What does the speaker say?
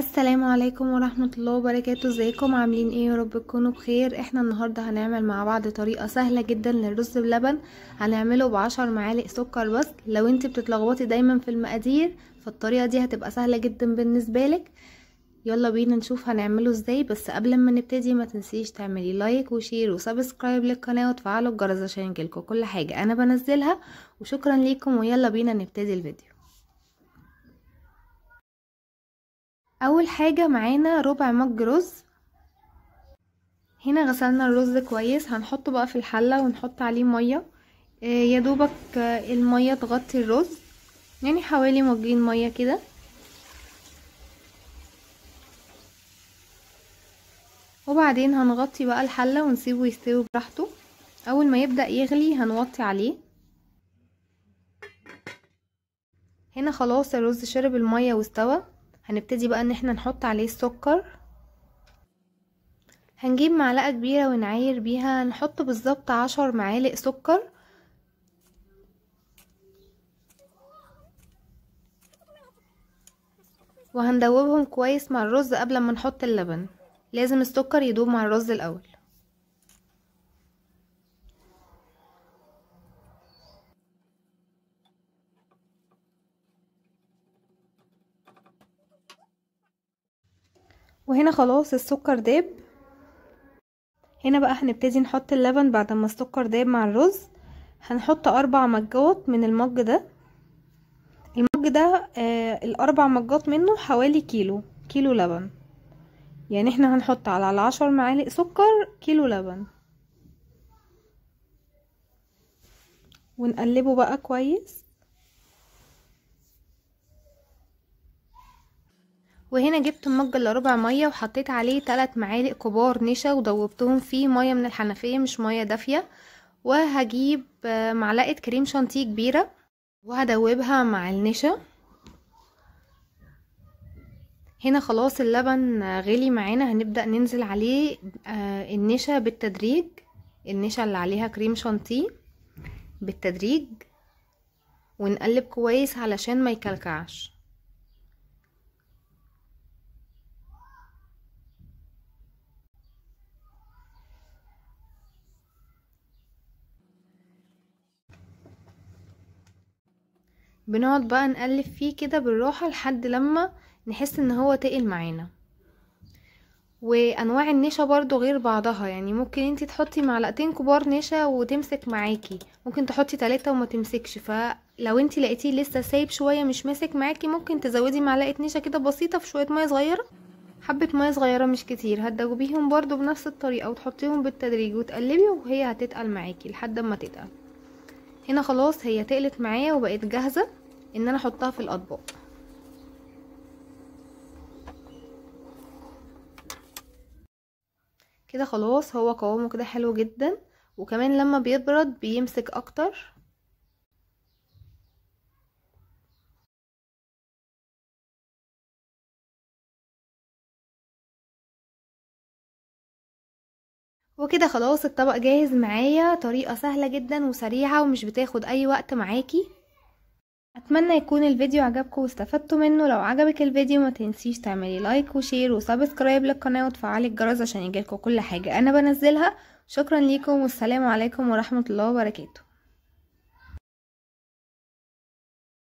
السلام عليكم ورحمة الله وبركاته ازيكم عاملين ايه رب تكونوا بخير احنا النهاردة هنعمل مع بعض طريقة سهلة جدا للرز بلبن هنعمله بعشر معالق سكر بس لو انت بتتلخبطي دايما في المقادير فالطريقة دي هتبقى سهلة جدا بالنسبة لك يلا بينا نشوف هنعمله ازاي بس قبل ما نبتدي ما تنسيش تعملي لايك وشير وسبسكرايب للقناة وتفعلوا الجرس عشان يجيلكوا كل حاجة انا بنزلها وشكرا ليكم ويلا بينا نبتدي الفيديو اول حاجة معانا ربع مج رز هنا غسلنا الرز كويس هنحطه بقى في الحلة ونحط عليه مية آه، يا دوبك آه، المية تغطي الرز يعني حوالي مجين مية كده وبعدين هنغطي بقى الحلة ونسيبه يستوي براحته اول ما يبدأ يغلي هنوطي عليه هنا خلاص الرز شرب المية واستوى هنبتدي بقى ان احنا نحط عليه السكر هنجيب معلقة كبيرة ونعاير بيها نحط بالظبط عشر معالق سكر وهندوبهم كويس مع الرز قبل ما نحط اللبن لازم السكر يدوب مع الرز الاول وهنا خلاص السكر داب هنا بقى هنبتدي نحط اللبن بعد ما السكر داب مع الرز هنحط اربع مجات من المج ده المج ده آه الاربع مجات منه حوالي كيلو كيلو لبن يعني احنا هنحط على العشر معالق سكر كيلو لبن ونقلبه بقى كويس وهنا جبت مج الا ربع ميه وحطيت عليه 3 معالق كبار نشا ودوبتهم فيه ميه من الحنفيه مش ميه دافيه وهجيب آه، معلقه كريم شانتيه كبيره وهدوبها مع النشا هنا خلاص اللبن غلي معانا هنبدا ننزل عليه آه، النشا بالتدريج النشا اللي عليها كريم شانتيه بالتدريج ونقلب كويس علشان ما يكلكعش بنقعد بقى نقلب فيه كده بالراحة لحد لما نحس ان هو تقل معانا وانواع النشا برضو غير بعضها يعني ممكن انتي تحطي معلقتين كبار نشا وتمسك معاكي ممكن تحطي تلاتة وما تمسكش فلو انتي لقيتيه لسه سايب شوية مش ماسك معاكي ممكن تزودي معلقة نشا كده بسيطة في شوية مية صغيرة حبة مية صغيرة مش كتير هتدوبيهم برضو بنفس الطريقة وتحطيهم بالتدريج وتقلبي وهي هتتقل معاكي لحد ما تتقل هنا خلاص هي تقلت معايا وبقت جاهزة ان انا احطها في الاطباق كده خلاص هو قوامه كده حلو جدا وكمان لما بيبرد بيمسك اكتر وكده خلاص الطبق جاهز معايا طريقة سهلة جدا وسريعة ومش بتاخد اي وقت معاكي اتمنى يكون الفيديو عجبكم واستفدتوا منه لو عجبك الفيديو ما تنسيش تعملي لايك وشير وسبسكرايب للقناه وتفعلي الجرس عشان يجيلكوا كل حاجه انا بنزلها شكرا ليكم والسلام عليكم ورحمه الله وبركاته